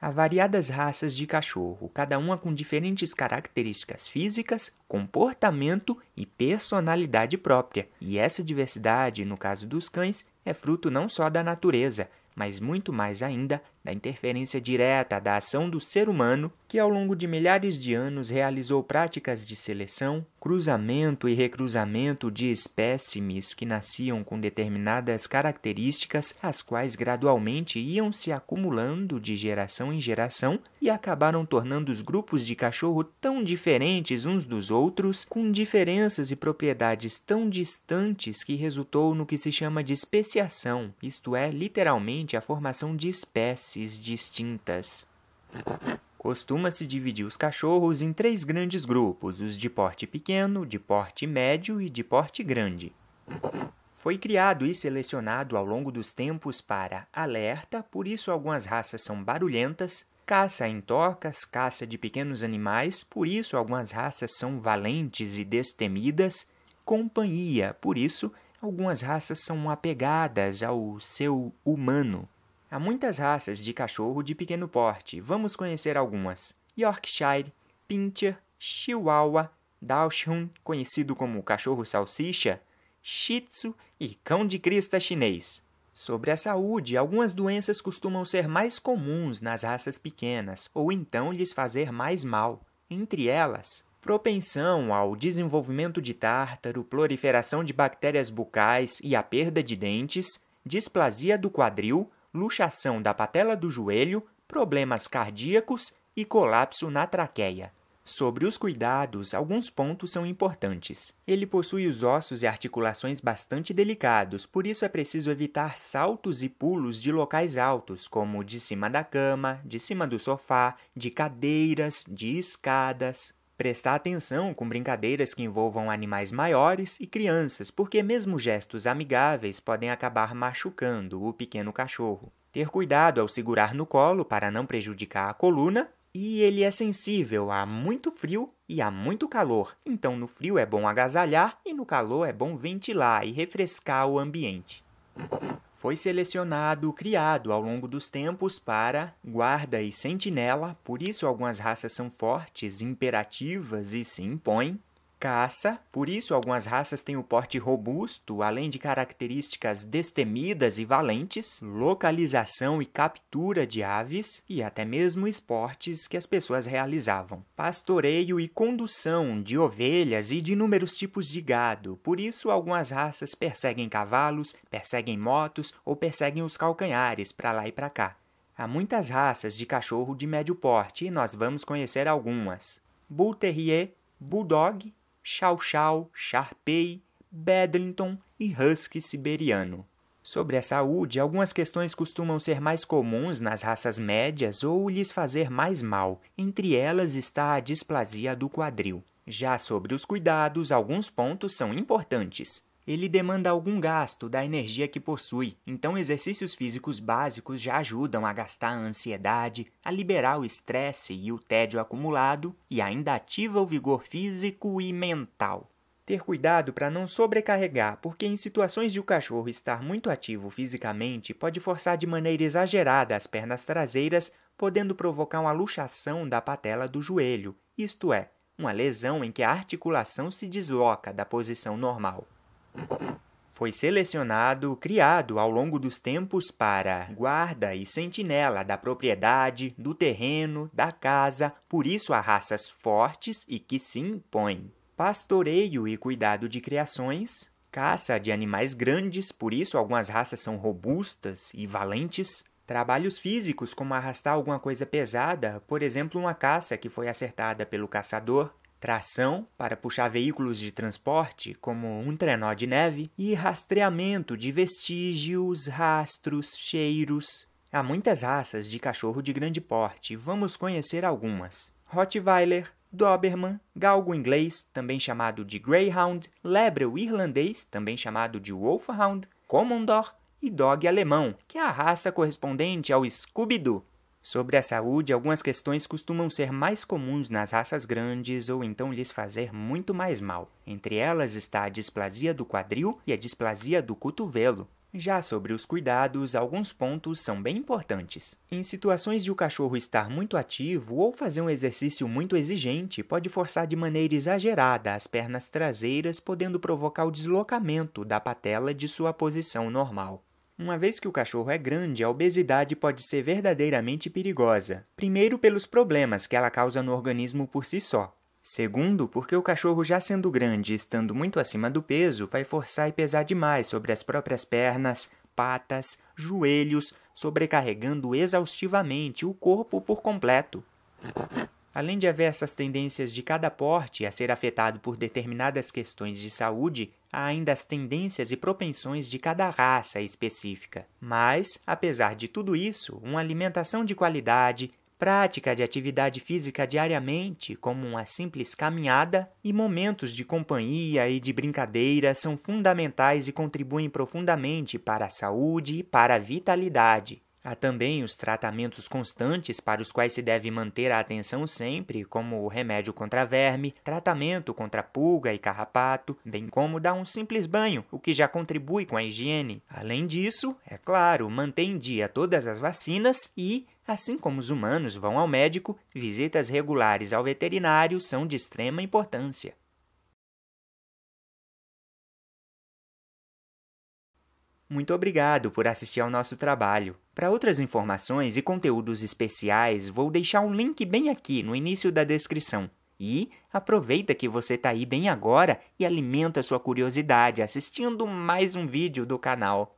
Há variadas raças de cachorro, cada uma com diferentes características físicas, comportamento e personalidade própria. E essa diversidade, no caso dos cães, é fruto não só da natureza, mas muito mais ainda da interferência direta da ação do ser humano, que ao longo de milhares de anos realizou práticas de seleção, cruzamento e recruzamento de espécimes que nasciam com determinadas características, as quais gradualmente iam se acumulando de geração em geração e acabaram tornando os grupos de cachorro tão diferentes uns dos outros, com diferenças e propriedades tão distantes que resultou no que se chama de especiação, isto é, literalmente a formação de espécies distintas. Costuma-se dividir os cachorros em três grandes grupos: os de porte pequeno, de porte médio e de porte grande. Foi criado e selecionado ao longo dos tempos para alerta, por isso algumas raças são barulhentas, caça em tocas, caça de pequenos animais, por isso algumas raças são valentes e destemidas, companhia, por isso algumas raças são apegadas ao seu humano. Há muitas raças de cachorro de pequeno porte, vamos conhecer algumas. Yorkshire, Pinscher, Chihuahua, Dachshund, conhecido como cachorro salsicha, Shih Tzu e cão de crista chinês. Sobre a saúde, algumas doenças costumam ser mais comuns nas raças pequenas ou então lhes fazer mais mal. Entre elas, propensão ao desenvolvimento de tártaro, proliferação de bactérias bucais e a perda de dentes, displasia do quadril, luxação da patela do joelho, problemas cardíacos e colapso na traqueia. Sobre os cuidados, alguns pontos são importantes. Ele possui os ossos e articulações bastante delicados, por isso é preciso evitar saltos e pulos de locais altos, como de cima da cama, de cima do sofá, de cadeiras, de escadas. Prestar atenção com brincadeiras que envolvam animais maiores e crianças, porque mesmo gestos amigáveis podem acabar machucando o pequeno cachorro. Ter cuidado ao segurar no colo para não prejudicar a coluna. E ele é sensível a muito frio e a muito calor, então no frio é bom agasalhar e no calor é bom ventilar e refrescar o ambiente. Foi selecionado, criado ao longo dos tempos para guarda e sentinela, por isso algumas raças são fortes, imperativas e se impõem caça, por isso algumas raças têm o porte robusto, além de características destemidas e valentes, localização e captura de aves e até mesmo esportes que as pessoas realizavam. Pastoreio e condução de ovelhas e de inúmeros tipos de gado, por isso algumas raças perseguem cavalos, perseguem motos ou perseguem os calcanhares para lá e para cá. Há muitas raças de cachorro de médio porte e nós vamos conhecer algumas. Bull Terrier, Bulldog Chow Chow, Sharpei, Bedlington e Husky siberiano. Sobre a saúde, algumas questões costumam ser mais comuns nas raças médias ou lhes fazer mais mal, entre elas está a displasia do quadril. Já sobre os cuidados, alguns pontos são importantes ele demanda algum gasto da energia que possui, então exercícios físicos básicos já ajudam a gastar a ansiedade, a liberar o estresse e o tédio acumulado e ainda ativa o vigor físico e mental. Ter cuidado para não sobrecarregar, porque em situações de o cachorro estar muito ativo fisicamente, pode forçar de maneira exagerada as pernas traseiras, podendo provocar uma luxação da patela do joelho, isto é, uma lesão em que a articulação se desloca da posição normal. Foi selecionado, criado ao longo dos tempos para guarda e sentinela da propriedade, do terreno, da casa, por isso há raças fortes e que se impõem. Pastoreio e cuidado de criações, caça de animais grandes, por isso algumas raças são robustas e valentes. Trabalhos físicos, como arrastar alguma coisa pesada, por exemplo, uma caça que foi acertada pelo caçador tração para puxar veículos de transporte, como um trenó de neve, e rastreamento de vestígios, rastros, cheiros. Há muitas raças de cachorro de grande porte, vamos conhecer algumas. Rottweiler, Doberman, galgo inglês, também chamado de Greyhound, lebreu irlandês, também chamado de Wolfhound, Commodore e dog alemão, que é a raça correspondente ao Scooby-Doo. Sobre a saúde, algumas questões costumam ser mais comuns nas raças grandes ou então lhes fazer muito mais mal. Entre elas está a displasia do quadril e a displasia do cotovelo. Já sobre os cuidados, alguns pontos são bem importantes. Em situações de o cachorro estar muito ativo ou fazer um exercício muito exigente, pode forçar de maneira exagerada as pernas traseiras, podendo provocar o deslocamento da patela de sua posição normal. Uma vez que o cachorro é grande, a obesidade pode ser verdadeiramente perigosa. Primeiro, pelos problemas que ela causa no organismo por si só. Segundo, porque o cachorro, já sendo grande e estando muito acima do peso, vai forçar e pesar demais sobre as próprias pernas, patas, joelhos, sobrecarregando exaustivamente o corpo por completo. Além de haver essas tendências de cada porte a ser afetado por determinadas questões de saúde, há ainda as tendências e propensões de cada raça específica. Mas, apesar de tudo isso, uma alimentação de qualidade, prática de atividade física diariamente, como uma simples caminhada, e momentos de companhia e de brincadeira são fundamentais e contribuem profundamente para a saúde e para a vitalidade. Há também os tratamentos constantes para os quais se deve manter a atenção sempre, como o remédio contra verme, tratamento contra pulga e carrapato, bem como dar um simples banho, o que já contribui com a higiene. Além disso, é claro, mantém em dia todas as vacinas e Assim como os humanos vão ao médico, visitas regulares ao veterinário são de extrema importância. Muito obrigado por assistir ao nosso trabalho. Para outras informações e conteúdos especiais, vou deixar um link bem aqui no início da descrição. E aproveita que você está aí bem agora e alimenta sua curiosidade assistindo mais um vídeo do canal.